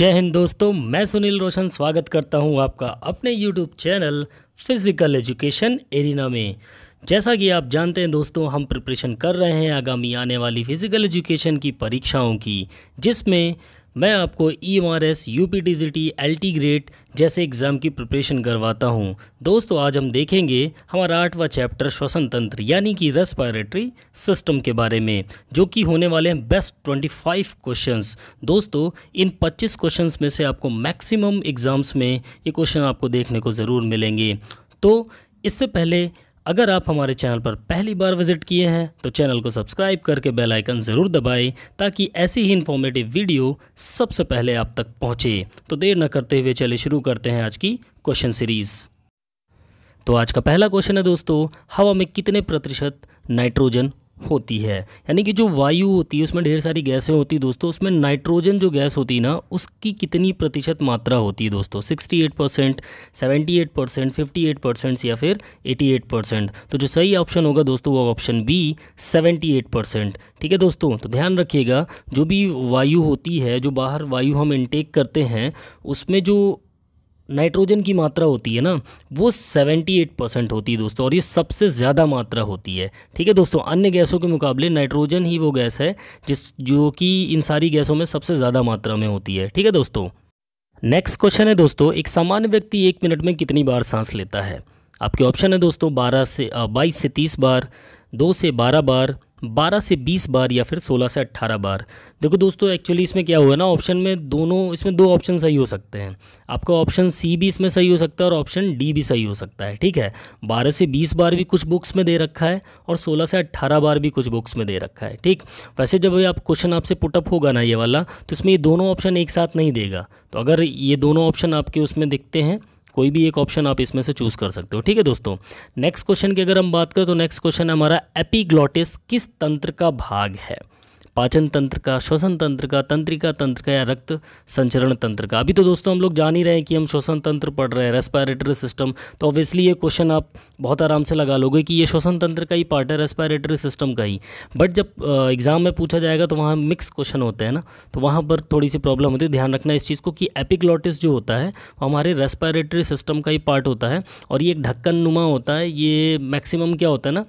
जय हिंद दोस्तों मैं सुनील रोशन स्वागत करता हूं आपका अपने YouTube channel physical education arena में जैसा कि आप जानते हैं दोस्तों हम प्रिपरेशन कर रहे हैं आगामी आने वाली फिजिकल एजुकेशन की परीक्षाओं की जिसमें मैं आपको E M R S U P T C T L T grade जैसे एग्ज़ाम की प्रिपरेशन करवाता हूँ दोस्तों आज हम देखेंगे हमारा आठवां चैप्टर श्वसन तंत्र यानी कि रेस्पायरेटरी सिस्टम के बारे में जो कि होने वाले हैं बेस्ट 25 क्वेश्चंस दोस्तों इन 25 क्वेश्चंस में से आपको मैक्सिमम एग्ज़ाम्स में ये क्वेश्चन आपको देखने को ज़रूर मिलेंगे तो इससे पहले अगर आप हमारे चैनल पर पहली बार विजिट किए हैं तो चैनल को सब्सक्राइब करके बेल आइकन ज़रूर दबाएं ताकि ऐसी ही इन्फॉर्मेटिव वीडियो सबसे पहले आप तक पहुंचे तो देर न करते हुए चले शुरू करते हैं आज की क्वेश्चन सीरीज़ तो आज का पहला क्वेश्चन है दोस्तों हवा में कितने प्रतिशत नाइट्रोजन होती है यानी कि जो वायु होती है उसमें ढेर सारी गैसें होती है दोस्तों उसमें नाइट्रोजन जो गैस होती है ना उसकी कितनी प्रतिशत मात्रा होती है दोस्तों 68 percent seventy eight percent fifty eight percent या फिर 88 परसेंट तो जो सही ऑप्शन होगा दोस्तों वो ऑप्शन बी 78 परसेंट ठीक है दोस्तों तो ध्यान रखिएगा जो भी वायु होती है जो बाहर वायु हम इनटेक करते हैं उसमें जो नाइट्रोजन की मात्रा होती है ना वो 78 परसेंट होती है दोस्तों और ये सबसे ज़्यादा मात्रा होती है ठीक है दोस्तों अन्य गैसों के मुकाबले नाइट्रोजन ही वो गैस है जिस जो कि इन सारी गैसों में सबसे ज़्यादा मात्रा में होती है ठीक है दोस्तों नेक्स्ट क्वेश्चन है दोस्तों एक सामान्य व्यक्ति एक मिनट में कितनी बार सांस लेता है आपके ऑप्शन है दोस्तों बारह से बाईस से तीस बार दो से बारह बार 12 से 20 बार या फिर 16 से 18 बार देखो दोस्तों एक्चुअली इसमें क्या हुआ ना ऑप्शन में दोनों इसमें दो ऑप्शन सही हो सकते हैं आपका ऑप्शन सी भी इसमें सही हो सकता है और ऑप्शन डी भी सही हो सकता है ठीक है 12 से 20 बार भी कुछ बुक्स में दे रखा है और 16 से 18 बार भी कुछ बुक्स में दे रखा है ठीक वैसे जब आप क्वेश्चन आपसे पुटअप होगा ना ये वाला तो इसमें ये दोनों ऑप्शन एक साथ नहीं देगा तो अगर ये दोनों ऑप्शन आपके उसमें दिखते हैं कोई भी एक ऑप्शन आप इसमें से चूज़ कर सकते हो ठीक है दोस्तों नेक्स्ट क्वेश्चन की अगर हम बात करें तो नेक्स्ट क्वेश्चन हमारा एपिग्लॉटिस किस तंत्र का भाग है पाचन तंत्र का श्वसन तंत्र का तंत्रिका तंत्र का या रक्त संचरण तंत्र का अभी तो दोस्तों हम लोग जान ही रहे हैं कि हम श्वसन तंत्र पढ़ रहे हैं रेस्पायरेटरी सिस्टम तो ऑब्वियसली ये क्वेश्चन आप बहुत आराम से लगा लोगे कि ये श्वसन तंत्र का ही पार्ट है रेस्पायरेटरी सिस्टम का ही बट जब एग्ज़ाम में पूछा जाएगा तो वहाँ मिक्स क्वेश्चन होते हैं ना तो वहाँ पर थोड़ी सी प्रॉब्लम होती है ध्यान रखना इस चीज़ को कि एपिक्लॉटिस जो होता है वो हमारे रेस्पायरेटरी सिस्टम का ही पार्ट होता है और ये एक ढक्कन नुमा होता है ये मैक्सिमम क्या होता है ना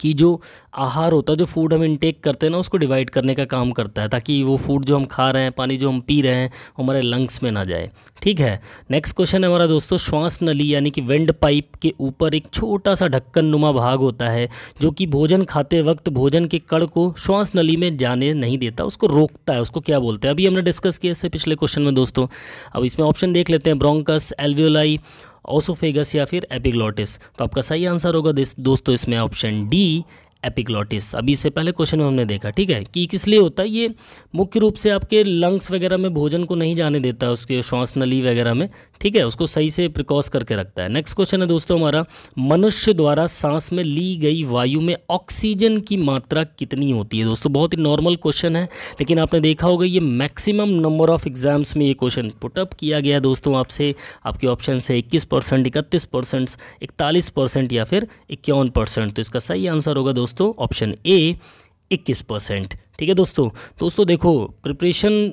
कि जो आहार होता है जो फूड हम इनटेक करते हैं ना उसको डिवाइड करने का काम करता है ताकि वो फूड जो हम खा रहे हैं पानी जो हम पी रहे हैं हमारे लंग्स में ना जाए ठीक है नेक्स्ट क्वेश्चन है हमारा दोस्तों श्वास नली यानी कि वेंड पाइप के ऊपर एक छोटा सा ढक्कन नुमा भाग होता है जो कि भोजन खाते वक्त भोजन के कड़ को श्वास नली में जाने नहीं देता उसको रोकता है उसको क्या बोलते हैं अभी हमने डिस्कस किया इससे पिछले क्वेश्चन में दोस्तों अब इसमें ऑप्शन देख लेते हैं ब्रोंकस एलवियोलाई ओसोफेगस या फिर एपिग्लॉटिस तो आपका सही आंसर होगा दोस्तों इसमें ऑप्शन डी एपिग्लॉटिस अभी से पहले क्वेश्चन में हमने देखा ठीक है कि किस लिए होता है ये मुख्य रूप से आपके लंग्स वगैरह में भोजन को नहीं जाने देता है उसके श्वास नली वगैरह में ठीक है उसको सही से प्रिकॉस करके रखता है नेक्स्ट क्वेश्चन है दोस्तों हमारा मनुष्य द्वारा सांस में ली गई वायु में ऑक्सीजन की मात्रा कितनी होती है दोस्तों बहुत ही नॉर्मल क्वेश्चन है लेकिन आपने देखा होगा ये मैक्सिमम नंबर ऑफ एग्जाम्स में ये क्वेश्चन पुटअप किया गया दोस्तों आपसे आपके ऑप्शन से इक्कीस परसेंट इकतीस परसेंट इकतालीस परसेंट या फिर इक्यावन परसेंट तो इसका सही आंसर होगा दोस्तों दोस्तों ऑप्शन ए इक्कीस परसेंट ठीक है दोस्तों दोस्तों देखो प्रिपरेशन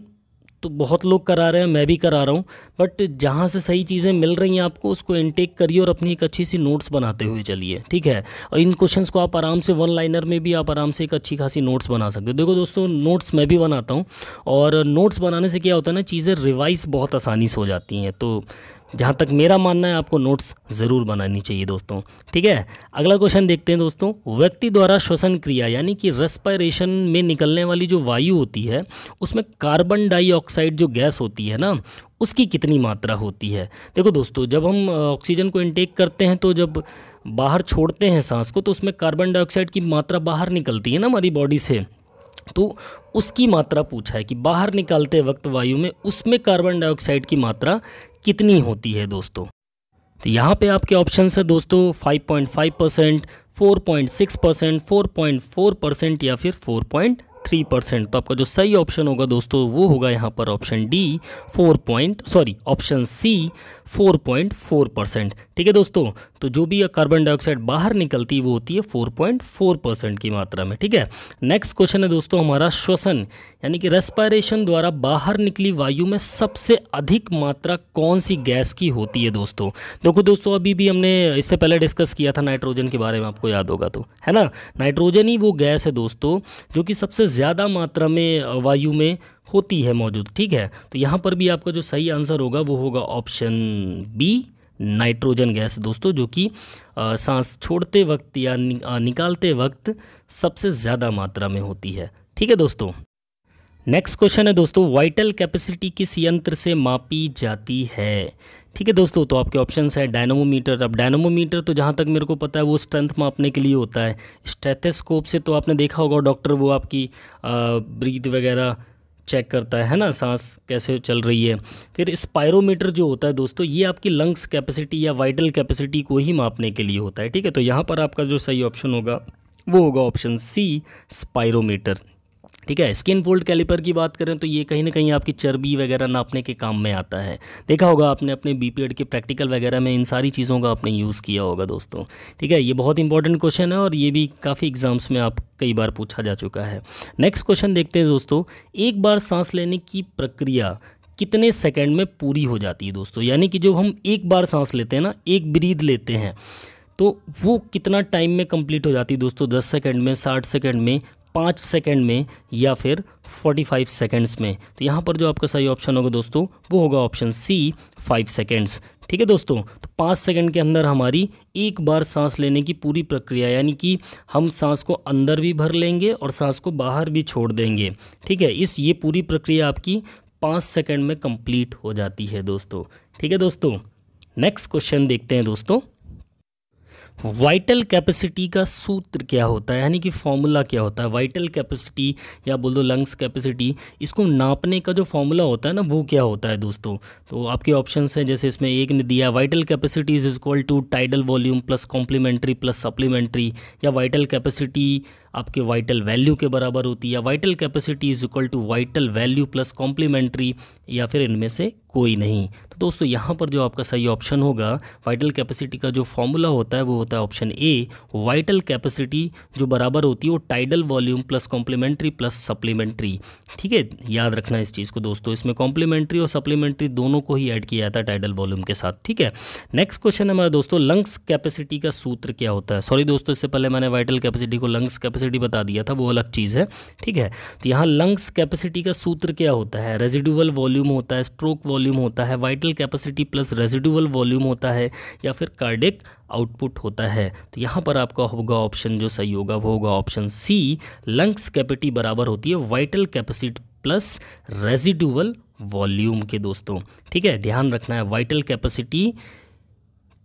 तो बहुत लोग करा रहे हैं मैं भी करा रहा हूँ बट जहाँ से सही चीज़ें मिल रही हैं आपको उसको इनटेक करिए और अपनी एक अच्छी सी नोट्स बनाते हुए चलिए ठीक है और इन क्वेश्चंस को आप आराम से वन लाइनर में भी आप आराम से एक अच्छी खासी नोट्स बना सकते हो देखो दोस्तों नोट्स मैं भी बनाता हूँ और नोट्स बनाने से क्या होता है ना चीज़ें रिवाइज बहुत आसानी से हो जाती हैं तो जहाँ तक मेरा मानना है आपको नोट्स ज़रूर बनानी चाहिए दोस्तों ठीक है अगला क्वेश्चन देखते हैं दोस्तों व्यक्ति द्वारा श्वसन क्रिया यानी कि रेस्पायरेशन में निकलने वाली जो वायु होती है उसमें कार्बन डाइऑक्साइड जो गैस होती है ना उसकी कितनी मात्रा होती है देखो दोस्तों जब हम ऑक्सीजन को इनटेक करते हैं तो जब बाहर छोड़ते हैं सांस को तो उसमें कार्बन डाइऑक्साइड की मात्रा बाहर निकलती है ना हमारी बॉडी से तो उसकी मात्रा पूछा है कि बाहर निकालते वक्त वायु में उसमें कार्बन डाइऑक्साइड की मात्रा कितनी होती है दोस्तों तो यहाँ पे आपके ऑप्शन है दोस्तों 5.5 percent four point six percent four point four percent या फिर फोर पॉइंट थ्री परसेंट तो आपका जो सही ऑप्शन होगा दोस्तों वो होगा यहाँ पर option D four point sorry option C four point four percent ठीक है दोस्तों तो जो भी कार्बन डाइऑक्साइड बाहर निकलती वो होती है 4.4 परसेंट की मात्रा में ठीक है नेक्स्ट क्वेश्चन है दोस्तों हमारा श्वसन यानी कि रेस्पायरेशन द्वारा बाहर निकली वायु में सबसे अधिक मात्रा कौन सी गैस की होती है दोस्तों देखो दोस्तों अभी भी हमने इससे पहले डिस्कस किया था नाइट्रोजन के बारे में आपको याद होगा तो है ना नाइट्रोजन ही वो गैस है दोस्तों जो कि सबसे ज़्यादा मात्रा में वायु में होती है मौजूद ठीक है तो यहाँ पर भी आपका जो सही आंसर होगा वो होगा ऑप्शन बी नाइट्रोजन गैस दोस्तों जो कि सांस छोड़ते वक्त या नि, आ, निकालते वक्त सबसे ज़्यादा मात्रा में होती है ठीक है दोस्तों नेक्स्ट क्वेश्चन है दोस्तों वाइटल कैपेसिटी किस यंत्र से मापी जाती है ठीक है दोस्तों तो आपके ऑप्शंस है डायनोमोमीटर अब डायनोमोमीटर तो जहाँ तक मेरे को पता है वो स्ट्रेंथ मापने के लिए होता है स्टेथेस्कोप से तो आपने देखा होगा डॉक्टर वो आपकी ब्रीथ वगैरह चेक करता है है ना सांस कैसे चल रही है फिर स्पायरोमीटर जो होता है दोस्तों ये आपकी लंग्स कैपेसिटी या वाइटल कैपेसिटी को ही मापने के लिए होता है ठीक है तो यहाँ पर आपका जो सही ऑप्शन होगा वो होगा ऑप्शन सी स्पायरोमीटर ठीक है स्किन फोल्ड कैलिपर की बात करें तो ये कहीं ना कहीं आपकी चर्बी वगैरह नापने के काम में आता है देखा होगा आपने अपने बी पी एड के प्रैक्टिकल वगैरह में इन सारी चीज़ों का आपने यूज़ किया होगा दोस्तों ठीक है ये बहुत इंपॉर्टेंट क्वेश्चन है और ये भी काफ़ी एग्ज़ाम्स में आप कई बार पूछा जा चुका है नेक्स्ट क्वेश्चन देखते हैं दोस्तों एक बार सांस लेने की प्रक्रिया कितने सेकेंड में पूरी हो जाती है दोस्तों यानी कि जो हम एक बार सांस लेते हैं ना एक ब्रीद लेते हैं तो वो कितना टाइम में कंप्लीट हो जाती है दोस्तों 10 सेकंड में 60 सेकंड में पाँच सेकेंड में या फिर 45 सेकेंड्स में तो यहाँ पर जो आपका सही ऑप्शन होगा दोस्तों वो होगा ऑप्शन सी फाइव सेकेंड्स ठीक है दोस्तों तो पाँच सेकेंड के अंदर हमारी एक बार सांस लेने की पूरी प्रक्रिया यानी कि हम सांस को अंदर भी भर लेंगे और सांस को बाहर भी छोड़ देंगे ठीक है इस ये पूरी प्रक्रिया आपकी पाँच सेकेंड में कंप्लीट हो जाती है दोस्तों ठीक है दोस्तों नेक्स्ट क्वेश्चन देखते हैं दोस्तों वाइटल कैपेसिटी का सूत्र क्या होता है यानी कि फॉर्मूला क्या होता है वाइटल कैपेसिटी या बोल दो लंग्स कैपेसिटी इसको नापने का जो फॉर्मूला होता है ना वो क्या होता है दोस्तों तो आपके ऑप्शन हैं जैसे इसमें एक ने दिया vital capacity is equal to tidal volume plus complementary plus supplementary या वाइटल कैपेसिटी आपके वाइटल वैल्यू के बराबर होती है vital capacity is equal to vital value plus complementary या फिर इनमें से कोई नहीं तो दोस्तों यहाँ पर जो आपका सही ऑप्शन होगा वाइटल कैपेसिटी का जो फॉर्मूला होता है वो होता है ऑप्शन ए वाइटल कैपेसिटी जो बराबर होती है वो tidal volume plus complementary plus supplementary ठीक है याद रखना इस चीज़ को दोस्तों इसमें कॉम्प्लीमेंट्री और सप्लीमेंट्री दोनों को ही ऐड किया जाता है टाइडल वॉल्यूम के साथ ठीक है नेक्स्ट क्वेश्चन हमारा दोस्तों लंग्स कैपेसिटी का सूत्र क्या होता है सॉरी दोस्तों इससे पहले मैंने वाइटल कैपेसिटी को लंग्स कैपेसिटी बता दिया था वो अलग चीज़ है ठीक है तो यहाँ लंग्स कैपेसिटी का सूत्र क्या होता है रेजिडुअल वॉल्यूम होता है स्ट्रोक वॉल्यूम वॉल्यूम होता है vital capacity plus residual volume होता है या फिर कार्डिक आउटपुट होता है तो यहाँ पर आपका होगा ऑप्शन जो सही होगा वो होगा ऑप्शन सी लंग्स कैपेसिटी बराबर होती है vital capacity plus residual volume के दोस्तों ठीक है ध्यान रखना है vital capacity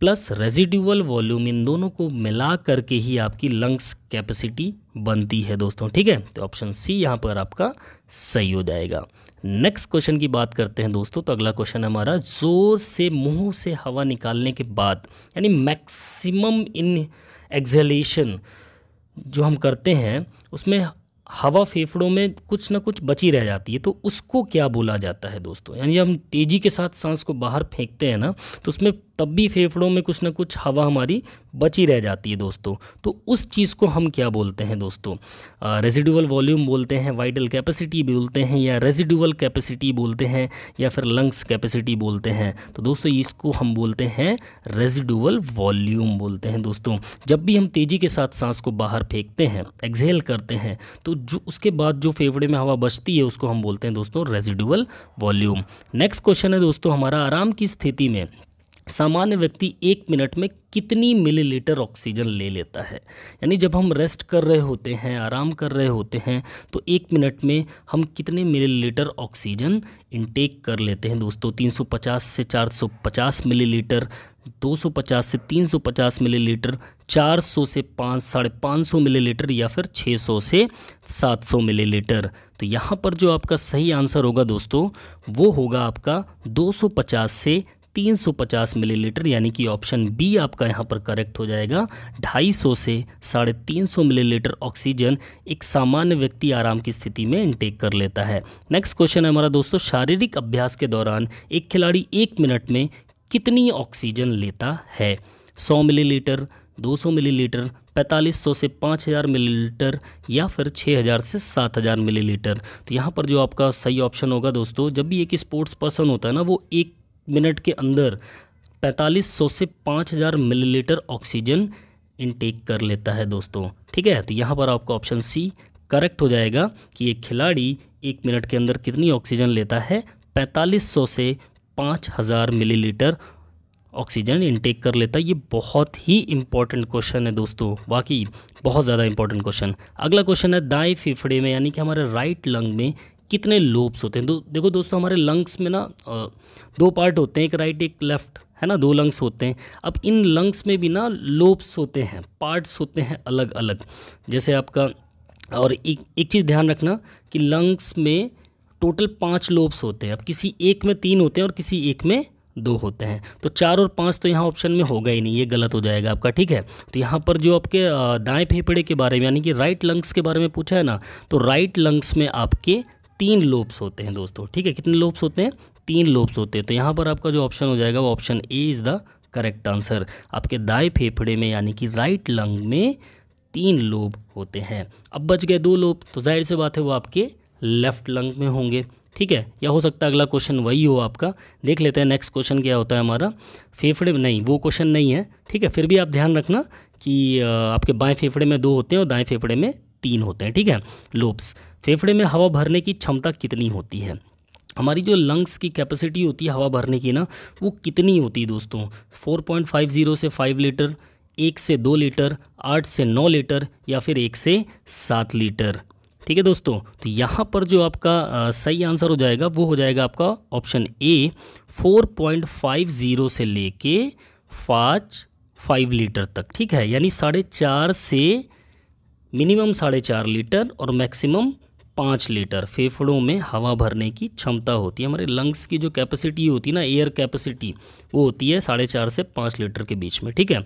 plus residual volume इन दोनों को मिला करके ही आपकी लंग्स कैपेसिटी बनती है दोस्तों ठीक है तो ऑप्शन सी यहां पर आपका सही हो जाएगा नेक्स्ट क्वेश्चन की बात करते हैं दोस्तों तो अगला क्वेश्चन हमारा ज़ोर से मुंह से हवा निकालने के बाद यानी मैक्सिमम इन एक्जलेशन जो हम करते हैं उसमें हवा फेफड़ों में कुछ ना कुछ बची रह जाती है तो उसको क्या बोला जाता है दोस्तों यानी हम तेज़ी के साथ सांस को बाहर फेंकते हैं ना तो उसमें तब भी फेफड़ों में कुछ ना कुछ हवा हमारी बची रह जाती है दोस्तों तो उस चीज़ को हम क्या बोलते हैं दोस्तों रेजिडुअल वॉल्यूम बोलते हैं वाइटल कैपेसिटी बोलते हैं या रेजिडुअल कैपेसिटी बोलते हैं या फिर लंग्स कैपेसिटी बोलते हैं तो दोस्तों इसको हम बोलते हैं रेजिडुअल वॉल्यूम बोलते हैं दोस्तों जब भी हम तेज़ी के साथ सांस को बाहर फेंकते हैं एक्जेल करते हैं तो जो उसके बाद जो फेफड़े में हवा बचती है उसको हम बोलते हैं दोस्तों रेजिडुअल वॉल्यूम नेक्स्ट क्वेश्चन है दोस्तों हमारा आराम की स्थिति में सामान्य व्यक्ति एक मिनट में कितनी मिलीलीटर ऑक्सीजन ले लेता है यानी जब हम रेस्ट कर रहे होते हैं आराम कर रहे होते हैं तो एक मिनट में हम कितने मिलीलीटर ऑक्सीजन इनटेक कर लेते हैं दोस्तों 350 से 450 मिलीलीटर 250 से 350 मिलीलीटर 400 से पाँच साढ़े पाँच सौ मिलीलीटर या फिर 600 से 700 मिलीलीटर तो यहाँ पर जो आपका सही आंसर होगा दोस्तों वो होगा आपका 250 से 350 मिलीलीटर यानी कि ऑप्शन बी आपका यहाँ पर करेक्ट हो जाएगा 250 से साढ़े तीन मिलीलीटर ऑक्सीजन एक सामान्य व्यक्ति आराम की स्थिति में इंटेक कर लेता है नेक्स्ट क्वेश्चन है हमारा दोस्तों शारीरिक अभ्यास के दौरान एक खिलाड़ी एक मिनट में कितनी ऑक्सीजन लेता है सौ मिलीलीटर 200 मिलीलीटर 4500 से 5000 मिलीलीटर या फिर 6000 से 7000 मिलीलीटर तो यहाँ पर जो आपका सही ऑप्शन होगा दोस्तों जब भी एक स्पोर्ट्स पर्सन होता है ना वो एक मिनट के अंदर 4500 से 5000 मिलीलीटर ऑक्सीजन इनटेक कर लेता है दोस्तों ठीक है तो यहाँ पर आपका ऑप्शन सी करेक्ट हो जाएगा कि एक खिलाड़ी एक मिनट के अंदर कितनी ऑक्सीजन लेता है 4500 से 5000 मिलीलीटर ऑक्सीजन इनटेक कर लेता है ये बहुत ही इंपॉर्टेंट क्वेश्चन है दोस्तों बाकी बहुत ज़्यादा इंपॉर्टेंट क्वेश्चन अगला क्वेश्चन है दाएं फेफड़े में यानी कि हमारे राइट लंग में कितने लोब्स होते हैं दो देखो दोस्तों हमारे लंग्स में ना दो पार्ट होते हैं एक राइट एक लेफ्ट है ना दो लंग्स होते हैं अब इन लंग्स में भी ना लोब्स होते हैं पार्ट्स होते हैं अलग अलग जैसे आपका और एक एक चीज़ ध्यान रखना कि लंग्स में टोटल पाँच लोब्स होते हैं अब किसी एक में तीन होते हैं और किसी एक में दो होते हैं तो चार और पाँच तो यहाँ ऑप्शन में होगा ही नहीं ये गलत हो जाएगा आपका ठीक है तो यहाँ पर जो आपके दाएं फेफड़े के बारे में यानी कि राइट लंग्स के बारे में पूछा है ना तो राइट लंग्स में आपके तीन लोब्स होते हैं दोस्तों ठीक है कितने लोब्स होते हैं तीन लोब्स होते हैं तो यहाँ पर आपका जो ऑप्शन हो जाएगा वो option A is the correct answer आपके दाएं फेफड़े में यानी कि राइट लंग में तीन लोब होते हैं अब बच गए दो लोब तो जाहिर सी बात है वो आपके लेफ्ट लंग में होंगे ठीक है या हो सकता है अगला क्वेश्चन वही हो आपका देख लेते हैं नेक्स्ट क्वेश्चन क्या होता है हमारा फेफड़े नहीं वो क्वेश्चन नहीं है ठीक है फिर भी आप ध्यान रखना कि आपके बाएं फेफड़े में दो होते हैं और दाएं फेफड़े में तीन होते हैं ठीक है लोब्स फेफड़े में हवा भरने की क्षमता कितनी होती है हमारी जो लंग्स की कैपेसिटी होती है हवा भरने की ना वो कितनी होती है दोस्तों 4.50 से 5 लीटर एक से दो लीटर आठ से नौ लीटर या फिर एक से सात लीटर ठीक है दोस्तों तो यहाँ पर जो आपका सही आंसर हो जाएगा वो हो जाएगा आपका ऑप्शन ए 4.50 से लेके पाँच फाइव लीटर तक ठीक है यानी साढ़े चार से मिनिमम साढ़े चार लीटर और मैक्सिमम पाँच लीटर फेफड़ों में हवा भरने की क्षमता होती है हमारे लंग्स की जो कैपेसिटी होती है ना एयर कैपेसिटी वो होती है साढ़े चार से पाँच लीटर के बीच में ठीक है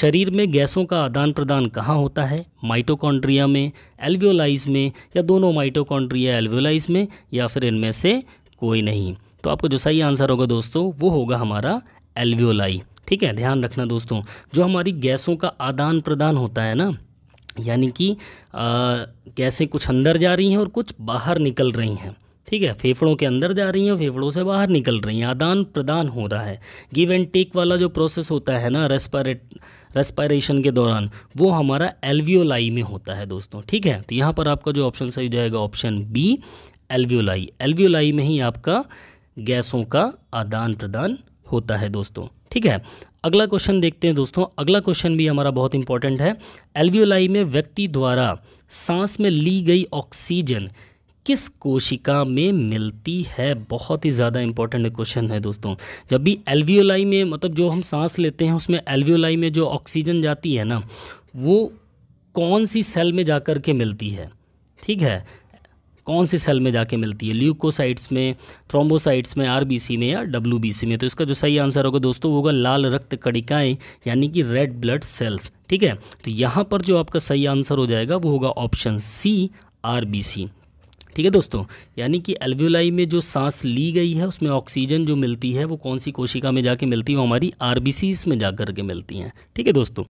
शरीर में गैसों का आदान प्रदान कहाँ होता है माइटोकॉन्ड्रिया में एल्वियोलाइज में या दोनों माइटोकॉन्ड्रिया एल्वियोलाइज में या फिर इनमें से कोई नहीं तो आपको जो सही आंसर होगा दोस्तों वो होगा हमारा एल्वियोलाई ठीक है ध्यान रखना दोस्तों जो हमारी गैसों का आदान प्रदान होता है ना यानी कि कैसे कुछ अंदर जा रही हैं और कुछ बाहर निकल रही हैं ठीक है फेफड़ों के अंदर जा रही हैं फेफड़ों से बाहर निकल रही हैं आदान प्रदान हो रहा है गिव एंड टेक वाला जो प्रोसेस होता है ना रेस्पायरेट रेस्पायरेशन के दौरान वो हमारा एल्वियोलाई में होता है दोस्तों ठीक है तो यहाँ पर आपका जो ऑप्शन सही जाएगा ऑप्शन बी एल्वियोलाई एल्वियोलाई में ही आपका गैसों का आदान प्रदान होता है दोस्तों ठीक है अगला क्वेश्चन देखते हैं दोस्तों अगला क्वेश्चन भी हमारा बहुत इंपॉर्टेंट है एल्वियोलाई में व्यक्ति द्वारा सांस में ली गई ऑक्सीजन किस कोशिका में मिलती है बहुत ही ज़्यादा इंपॉर्टेंट क्वेश्चन है दोस्तों जब भी एल्वियोलाई में मतलब जो हम सांस लेते हैं उसमें एल्वियोलाई में जो ऑक्सीजन जाती है ना वो कौन सी सेल में जा कर के मिलती है ठीक है कौन से सेल में जाके मिलती है ल्यूकोसाइट्स में थ्रोम्बोसाइट्स में आरबीसी में या डब्ल्यू में तो इसका जो सही आंसर होगा दोस्तों होगा लाल रक्त कणिकाएं यानी कि रेड ब्लड सेल्स ठीक है तो यहाँ पर जो आपका सही आंसर हो जाएगा वो होगा ऑप्शन सी आर ठीक है दोस्तों यानी कि एल्वियोलाई में जो सांस ली गई है उसमें ऑक्सीजन जो मिलती है वो कौन सी कोशिका में जाके मिलती है वो हमारी आरबीसीज में जाकर के मिलती हैं ठीक है दोस्तों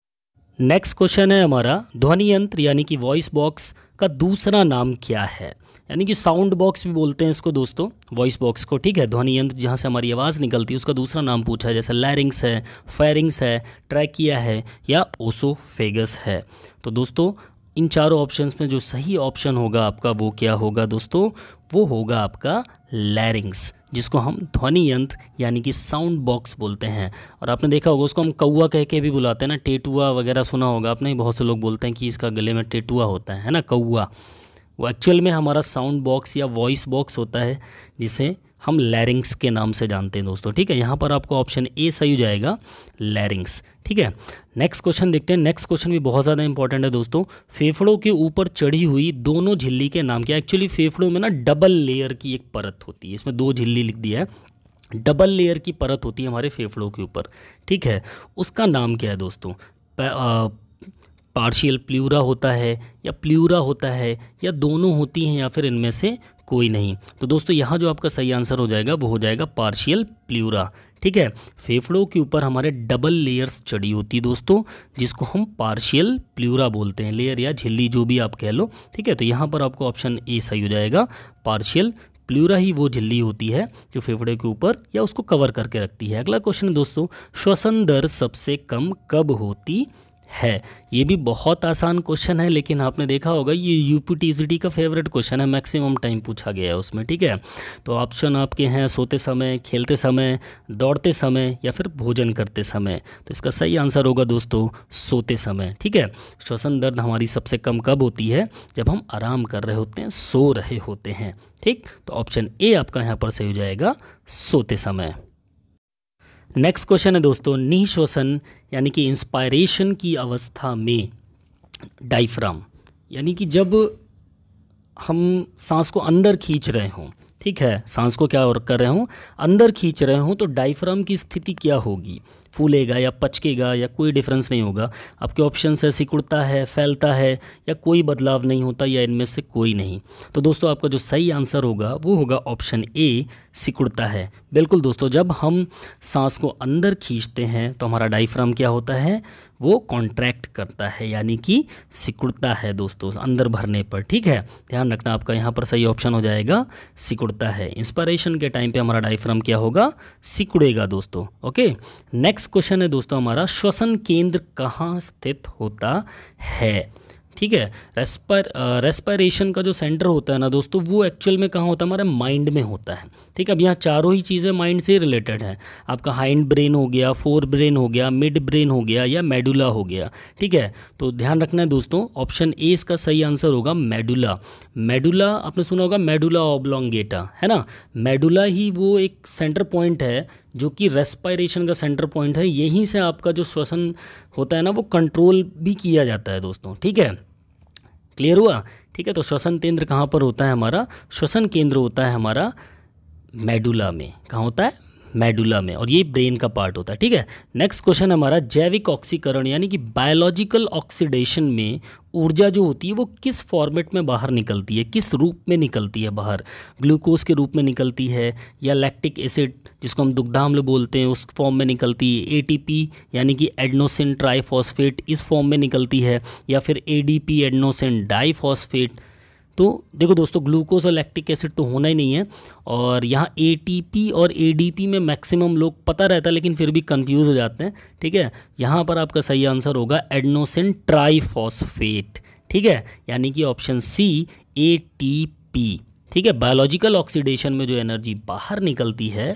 नेक्स्ट क्वेश्चन है हमारा ध्वनि यंत्र यानी कि वॉइस बॉक्स का दूसरा नाम क्या है यानी कि साउंड बॉक्स भी बोलते हैं इसको दोस्तों वॉइस बॉक्स को ठीक है ध्वनि यंत्र जहाँ से हमारी आवाज़ निकलती है उसका दूसरा नाम पूछा है जैसे लैरिंग्स है फेरिंग्स है ट्रैकिया है या ओसोफेगस है तो दोस्तों इन चारों ऑप्शंस में जो सही ऑप्शन होगा आपका वो क्या होगा दोस्तों वो होगा आपका लैरिंग्स जिसको हम ध्वनि यंत्र यानी कि साउंड बॉक्स बोलते हैं और आपने देखा होगा उसको हम कौआ कह के भी बुलाते हैं ना टेटुआ वगैरह सुना होगा आपने बहुत से लोग बोलते हैं कि इसका गले में टेटुआ होता है, है ना कौआ वो एक्चुअल में हमारा साउंड बॉक्स या वॉइस बॉक्स होता है जिसे हम लैरिंग्स के नाम से जानते हैं दोस्तों ठीक है यहाँ पर आपको ऑप्शन ए सही हो जाएगा लैरिंग्स ठीक है नेक्स्ट क्वेश्चन देखते हैं नेक्स्ट क्वेश्चन भी बहुत ज़्यादा इंपॉर्टेंट है दोस्तों फेफड़ों के ऊपर चढ़ी हुई दोनों झिल्ली के नाम क्या एक्चुअली फेफड़ों में ना डबल लेयर की एक परत होती है इसमें दो झिल्ली लिख दिया है डबल लेयर की परत होती है हमारे फेफड़ों के ऊपर ठीक है उसका नाम क्या है दोस्तों पार्शियल प्लूरा होता है या प्लूरा होता है या दोनों होती हैं या फिर इनमें से कोई नहीं तो दोस्तों यहाँ जो आपका सही आंसर हो जाएगा वो हो जाएगा पार्शियल प्लूरा ठीक है फेफड़ों के ऊपर हमारे डबल लेयर्स चढ़ी होती है दोस्तों जिसको हम पार्शियल प्लूरा बोलते हैं लेयर या झिल्ली जो भी आप कह लो ठीक है तो यहाँ पर आपको ऑप्शन ए सही हो जाएगा पार्शियल प्लूरा ही वो झिल्ली होती है जो फेफड़े के ऊपर या उसको कवर करके रखती है अगला क्वेश्चन दोस्तों श्वसन दर सबसे कम कब होती है है ये भी बहुत आसान क्वेश्चन है लेकिन आपने देखा होगा ये यूपी का फेवरेट क्वेश्चन है मैक्सिमम टाइम पूछा गया है उसमें ठीक है तो ऑप्शन आपके हैं सोते समय खेलते समय दौड़ते समय या फिर भोजन करते समय तो इसका सही आंसर होगा दोस्तों सोते समय ठीक है श्वसन दर्द हमारी सबसे कम कब होती है जब हम आराम कर रहे होते हैं सो रहे होते हैं ठीक तो ऑप्शन ए आपका यहाँ पर सही हो जाएगा सोते समय नेक्स्ट क्वेश्चन है दोस्तों निःश्वसन यानी कि इंस्पायरेशन की अवस्था में डाइफ्राम यानी कि जब हम सांस को अंदर खींच रहे हों ठीक है सांस को क्या कर रहे हों अंदर खींच रहे हों तो डाइफ्राम की स्थिति क्या होगी फूलेगा या पचकेगा या कोई डिफरेंस नहीं होगा आपके ऑप्शन है सिकुड़ता है फैलता है या कोई बदलाव नहीं होता या इनमें से कोई नहीं तो दोस्तों आपका जो सही आंसर होगा वो होगा ऑप्शन ए सिकुड़ता है बिल्कुल दोस्तों जब हम सांस को अंदर खींचते हैं तो हमारा डाइफ्राम क्या होता है वो कॉन्ट्रैक्ट करता है यानी कि सिकुड़ता है दोस्तों अंदर भरने पर ठीक है ध्यान रखना आपका यहाँ पर सही ऑप्शन हो जाएगा सिकुड़ता है इंस्पायरेशन के टाइम पे हमारा डाइफ्राम क्या होगा सिकुड़ेगा दोस्तों ओके नेक्स्ट क्वेश्चन है दोस्तों हमारा श्वसन केंद्र कहाँ स्थित होता है ठीक है रेस्पर रेस्पायरेशन uh, का जो सेंटर होता है ना दोस्तों वो एक्चुअल में कहाँ होता है हमारे माइंड में होता है ठीक है अब यहाँ चारों ही चीज़ें माइंड से रिलेटेड हैं आपका हाइंड ब्रेन हो गया फोर ब्रेन हो गया मिड ब्रेन हो गया या मेडुला हो गया ठीक है तो ध्यान रखना है दोस्तों ऑप्शन ए इसका सही आंसर होगा मेडुला मेडुला आपने सुना होगा मेडुला ऑबलोंगेटा है ना मेडुला ही वो एक सेंटर पॉइंट है जो कि रेस्पायरेशन का सेंटर पॉइंट है यहीं से आपका जो श्वसन होता है ना वो कंट्रोल भी किया जाता है दोस्तों ठीक है क्लियर हुआ ठीक है तो श्वसन केंद्र कहाँ पर होता है हमारा श्वसन केंद्र होता है हमारा मेडुला में कहाँ होता है मेडुला में और ये ब्रेन का पार्ट होता है ठीक है नेक्स्ट क्वेश्चन हमारा जैविक ऑक्सीकरण यानी कि बायोलॉजिकल ऑक्सीडेशन में ऊर्जा जो होती है वो किस फॉर्मेट में बाहर निकलती है किस रूप में निकलती है बाहर ग्लूकोज के रूप में निकलती है या लैक्टिक एसिड जिसको हम दुग्धा अम्ल बोलते हैं उस फॉर्म में निकलती है एटीपी यानी कि एडनोसिन ट्राईफॉस्फेट इस फॉर्म में निकलती है या फिर एडीपी एडनोसिन डाईफॉस्फेट तो देखो दोस्तों ग्लूकोज और लैक्टिक एसिड तो होना ही नहीं है और यहाँ ए और ए में मैक्सिमम लोग पता रहता है लेकिन फिर भी कंफ्यूज हो जाते हैं ठीक है यहाँ पर आपका सही आंसर होगा एडनोसिन ट्राईफॉसफेट ठीक है यानी कि ऑप्शन सी ए ठीक है बायोलॉजिकल ऑक्सीडेशन में जो एनर्जी बाहर निकलती है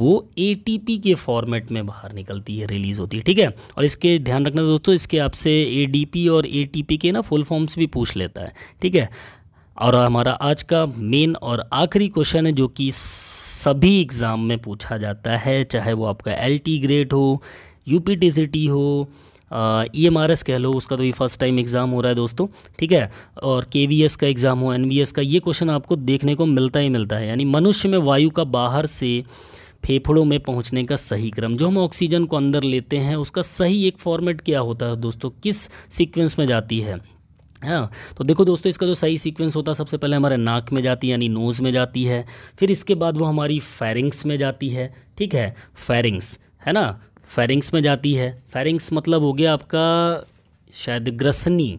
वो एटीपी के फॉर्मेट में बाहर निकलती है रिलीज होती है ठीक है और इसके ध्यान रखना दोस्तों इसके आपसे एडीपी और एटीपी के ना फुल फॉर्म्स भी पूछ लेता है ठीक है और हमारा आज का मेन और आखिरी क्वेश्चन है जो कि सभी एग्ज़ाम में पूछा जाता है चाहे वो आपका एल टी ग्रेड हो U P T C T हो ई एम आर एस कह लो उसका तो ये फर्स्ट टाइम एग्ज़ाम हो रहा है दोस्तों ठीक है और के वी एस का एग्ज़ाम हो एन वी एस का ये क्वेश्चन आपको देखने को मिलता ही मिलता है यानी मनुष्य में वायु का बाहर से फेफड़ों में पहुंचने का सही क्रम जो हम ऑक्सीजन को अंदर लेते हैं उसका सही एक फॉर्मेट क्या होता है दोस्तों किस सीक्वेंस में जाती है हाँ तो देखो दोस्तों इसका जो सही सीक्वेंस होता है सबसे पहले हमारे नाक में जाती है यानी नोज़ में जाती है फिर इसके बाद वो हमारी फेरिंग्स में जाती है ठीक है फेरिंग्स है ना फेरिंग्स में जाती है फेरिंग्स मतलब हो गया आपका शायद ग्रसनी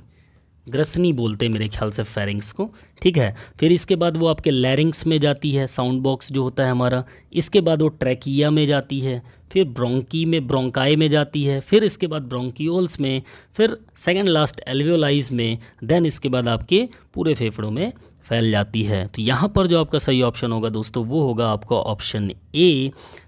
ग्रसनी बोलते हैं मेरे ख्याल से फेरिंग्स को ठीक है फिर इसके बाद वो आपके लैरिंग्स में जाती है साउंड बॉक्स जो होता है हमारा इसके बाद वो ट्रैकिया में जाती है फिर ब्रोंकी में ब्रोंकाई में जाती है फिर इसके बाद ब्रोंकियोल्स में फिर सेकेंड लास्ट एल्वियोलाइज में देन इसके बाद आपके पूरे फेफड़ों में फैल जाती है तो यहाँ पर जो आपका सही ऑप्शन होगा दोस्तों वो होगा आपका ऑप्शन ए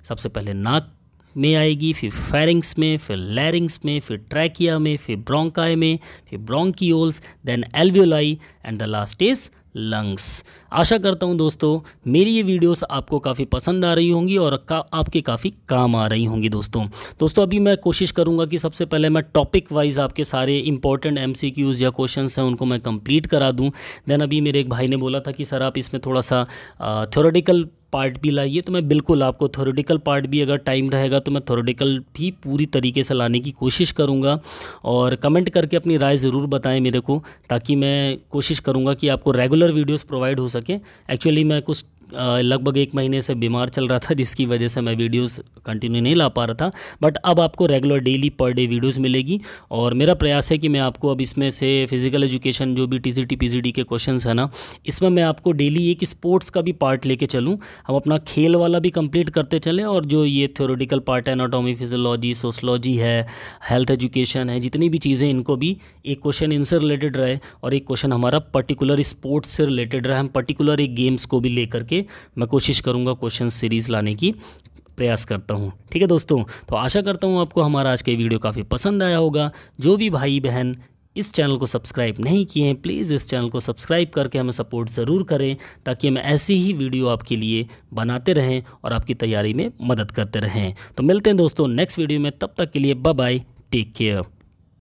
सबसे पहले नाक में आएगी फिर फेरिंग्स में फिर लैरिंग्स में फिर ट्रैकिया में फिर ब्रोंकाई में फिर bronchioles then alveoli and the last is lungs आशा करता हूँ दोस्तों मेरी ये वीडियोस आपको काफ़ी पसंद आ रही होंगी और का, आपके काफ़ी काम आ रही होंगी दोस्तों दोस्तों अभी मैं कोशिश करूँगा कि सबसे पहले मैं टॉपिक वाइज आपके सारे इंपॉर्टेंट एमसीक्यूज़ या क्वेश्चन हैं उनको मैं कंप्लीट करा दूँ देन अभी मेरे एक भाई ने बोला था कि सर आप इसमें थोड़ा सा थ्योरेटिकल पार्ट भी लाइए तो मैं बिल्कुल आपको थोरेटिकल पार्ट भी अगर टाइम रहेगा तो मैं थोरेटिकल भी पूरी तरीके से लाने की कोशिश करूँगा और कमेंट करके अपनी राय ज़रूर बताएं मेरे को ताकि मैं कोशिश करूँगा कि आपको रेगुलर वीडियोस प्रोवाइड हो सके एक्चुअली मैं कुछ लगभग एक महीने से बीमार चल रहा था जिसकी वजह से मैं वीडियोस कंटिन्यू नहीं ला पा रहा था बट अब आपको regular daily per day videos मिलेगी और मेरा प्रयास है कि मैं आपको अब इसमें से फिज़िकल एजुकेशन जो भी टी सी टी के क्वेश्चन है ना इसमें मैं आपको डेली एक स्पोर्ट्स का भी पार्ट लेके चलूँ हम अपना खेल वाला भी कम्प्लीट करते चलें और जो ये थ्योरेटिकल पार्ट है एनाटोमी फिजोलॉजी सोशलॉजी है हेल्थ एजुकेशन है जितनी भी चीज़ें इनको भी एक क्वेश्चन इनसे रिलेटेड रहे और एक क्वेश्चन हमारा पर्टिकुलर स्पोर्ट्स से रिलेटेड रहे हम पर्टिकुलर एक गेम्स को भी लेकर के मैं कोशिश करूँगा क्वेश्चन सीरीज़ लाने की प्रयास करता हूँ ठीक है दोस्तों तो आशा करता हूँ आपको हमारा आज का वीडियो काफ़ी पसंद आया होगा जो भी भाई बहन इस चैनल को सब्सक्राइब नहीं किए हैं प्लीज़ इस चैनल को सब्सक्राइब करके हमें सपोर्ट ज़रूर करें ताकि हम ऐसी ही वीडियो आपके लिए बनाते रहें और आपकी तैयारी में मदद करते रहें तो मिलते हैं दोस्तों नेक्स्ट वीडियो में तब तक के लिए बाय टेक केयर